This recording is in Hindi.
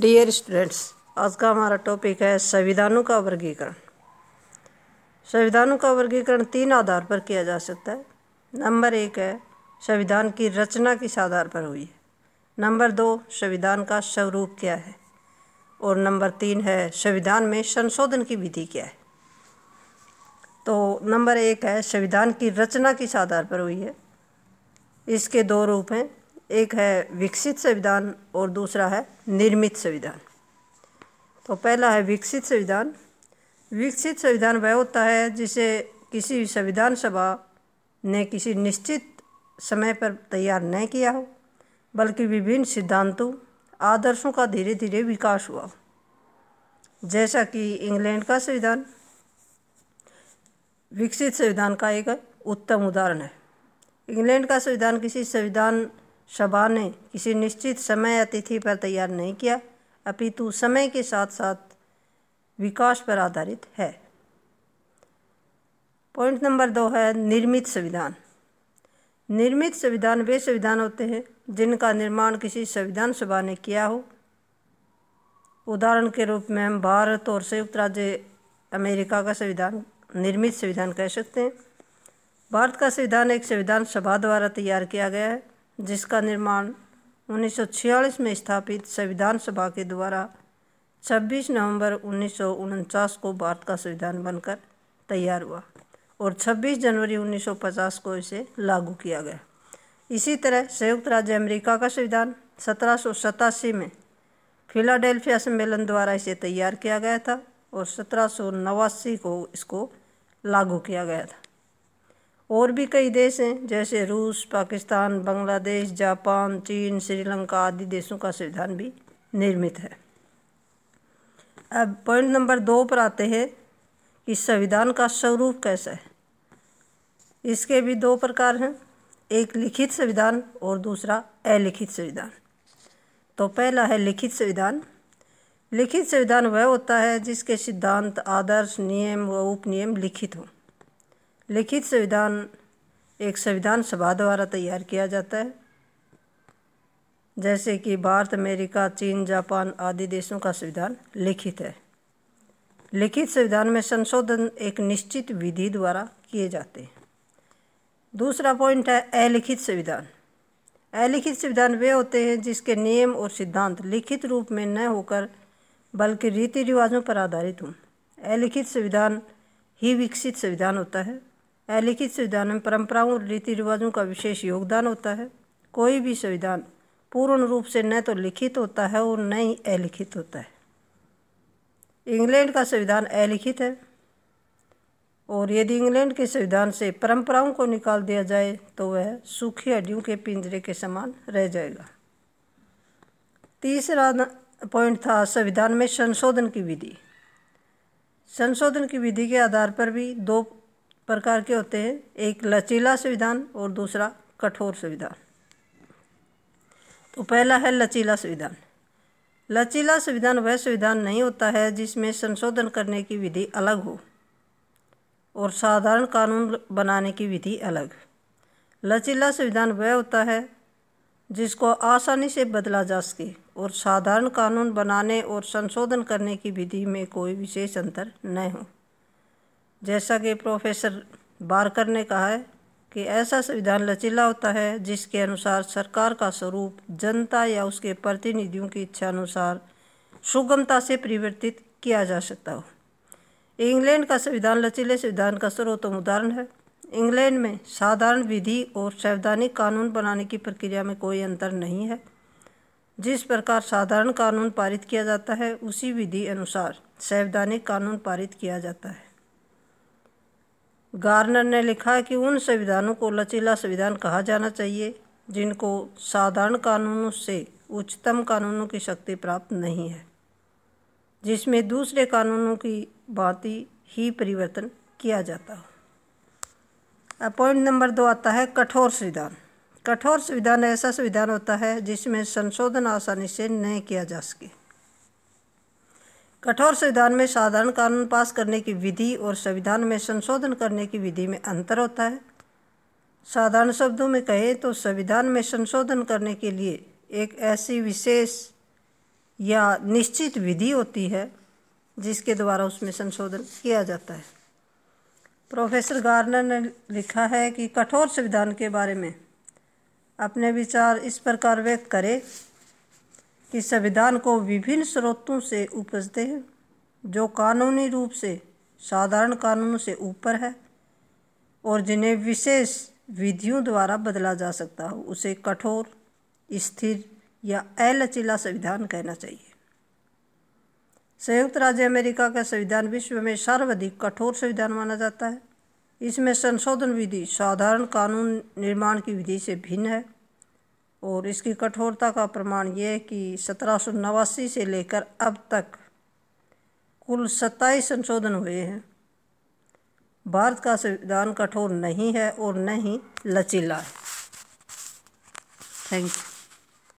डियर स्टूडेंट्स आज का हमारा टॉपिक है संविधानों का वर्गीकरण संविधानों का वर्गीकरण तीन आधार पर किया जा सकता है नंबर एक है संविधान की रचना किस आधार पर हुई है नंबर दो संविधान का स्वरूप क्या है और नंबर तीन है संविधान में संशोधन की विधि क्या है तो नंबर एक है संविधान की रचना किस आधार पर हुई है इसके दो रूप हैं एक है विकसित संविधान और दूसरा है निर्मित संविधान तो पहला है विकसित संविधान विकसित संविधान वह होता है जिसे किसी संविधान सभा ने किसी निश्चित समय पर तैयार नहीं किया हो बल्कि विभिन्न सिद्धांतों आदर्शों का धीरे धीरे विकास हुआ जैसा कि इंग्लैंड का संविधान विकसित संविधान का एक उत्तम उदाहरण है इंग्लैंड का संविधान किसी संविधान सभा ने किसी निश्चित समय या तिथि पर तैयार नहीं किया अपितु समय के साथ साथ विकास पर आधारित है पॉइंट नंबर दो है निर्मित संविधान निर्मित संविधान वे संविधान होते हैं जिनका निर्माण किसी संविधान सभा ने किया हो उदाहरण के रूप में हम भारत और संयुक्त राज्य अमेरिका का संविधान निर्मित संविधान कह सकते हैं भारत का संविधान एक संविधान सभा द्वारा तैयार किया गया है जिसका निर्माण 1946 में स्थापित संविधान सभा के द्वारा 26 नवंबर उन्नीस को भारत का संविधान बनकर तैयार हुआ और 26 जनवरी 1950 को इसे लागू किया गया इसी तरह संयुक्त राज्य अमेरिका का संविधान सत्रह में फिलाडेल्फिया सम्मेलन द्वारा इसे तैयार किया गया था और सत्रह को इसको लागू किया गया था और भी कई देश हैं जैसे रूस पाकिस्तान बांग्लादेश जापान चीन श्रीलंका आदि देशों का संविधान भी निर्मित है अब पॉइंट नंबर दो पर आते हैं कि संविधान का स्वरूप कैसा है इसके भी दो प्रकार हैं एक लिखित संविधान और दूसरा अलिखित संविधान तो पहला है लिखित संविधान लिखित संविधान वह होता है जिसके सिद्धांत आदर्श नियम व उपनियम लिखित हों लिखित संविधान एक संविधान सभा द्वारा तैयार किया जाता है जैसे कि भारत अमेरिका चीन जापान आदि देशों का संविधान लिखित है लिखित संविधान में संशोधन एक निश्चित विधि द्वारा किए जाते हैं दूसरा पॉइंट है अलिखित संविधान अलिखित संविधान वे होते हैं जिसके नियम और सिद्धांत लिखित रूप में न होकर बल्कि रीति रिवाजों पर आधारित हों अलिखित संविधान ही विकसित संविधान होता है अलिखित संविधान में परंपराओं और रीति रिवाजों का विशेष योगदान होता है कोई भी संविधान पूर्ण रूप से न तो लिखित होता है और न ही अलिखित होता है इंग्लैंड का संविधान अलिखित है और यदि इंग्लैंड के संविधान से परंपराओं को निकाल दिया जाए तो वह सूखी हड्डियों के पिंजरे के समान रह जाएगा तीसरा पॉइंट था संविधान में संशोधन की विधि संशोधन की विधि के आधार पर भी दो प्रकार के होते हैं एक लचीला संविधान और दूसरा कठोर संविधान तो पहला है लचीला संविधान लचीला संविधान वह संविधान नहीं होता है जिसमें संशोधन करने की विधि अलग हो और साधारण कानून बनाने की विधि अलग लचीला संविधान वह होता है जिसको आसानी से बदला जा सके और साधारण कानून बनाने और संशोधन करने की विधि में कोई विशेष अंतर न हो जैसा कि प्रोफेसर बारकर ने कहा है कि ऐसा संविधान लचीला होता है जिसके अनुसार सरकार का स्वरूप जनता या उसके प्रतिनिधियों की इच्छा अनुसार सुगमता से परिवर्तित किया जा सकता हो इंग्लैंड का संविधान लचीले संविधान का सर्वोत्तम उदाहरण है इंग्लैंड में साधारण विधि और संवैधानिक कानून बनाने की प्रक्रिया में कोई अंतर नहीं है जिस प्रकार साधारण कानून पारित किया जाता है उसी विधि अनुसार संवैधानिक कानून पारित किया जाता है गार्नर ने लिखा है कि उन संविधानों को लचीला संविधान कहा जाना चाहिए जिनको साधारण कानूनों से उच्चतम कानूनों की शक्ति प्राप्त नहीं है जिसमें दूसरे कानूनों की भांति ही परिवर्तन किया जाता हो पॉइंट नंबर दो आता है कठोर संविधान कठोर संविधान ऐसा संविधान होता है जिसमें संशोधन आसानी से नहीं किया जा सके कठोर संविधान में साधारण कानून पास करने की विधि और संविधान में संशोधन करने की विधि में अंतर होता है साधारण शब्दों में कहें तो संविधान में संशोधन करने के लिए एक ऐसी विशेष या निश्चित विधि होती है जिसके द्वारा उसमें संशोधन किया जाता है प्रोफेसर गार्नर ने लिखा है कि कठोर संविधान के बारे में अपने विचार इस प्रकार व्यक्त करें कि संविधान को विभिन्न स्रोतों से उपजते हैं जो कानूनी रूप से साधारण कानून से ऊपर है और जिन्हें विशेष विधियों द्वारा बदला जा सकता हो उसे कठोर स्थिर या अलचिला संविधान कहना चाहिए संयुक्त राज्य अमेरिका का संविधान विश्व में सर्वाधिक कठोर संविधान माना जाता है इसमें संशोधन विधि साधारण कानून निर्माण की विधि से भिन्न है और इसकी कठोरता का प्रमाण यह है कि सत्रह नवासी से लेकर अब तक कुल सत्ताईस संशोधन हुए हैं भारत का संविधान कठोर नहीं है और न ही लचीला है थैंक यू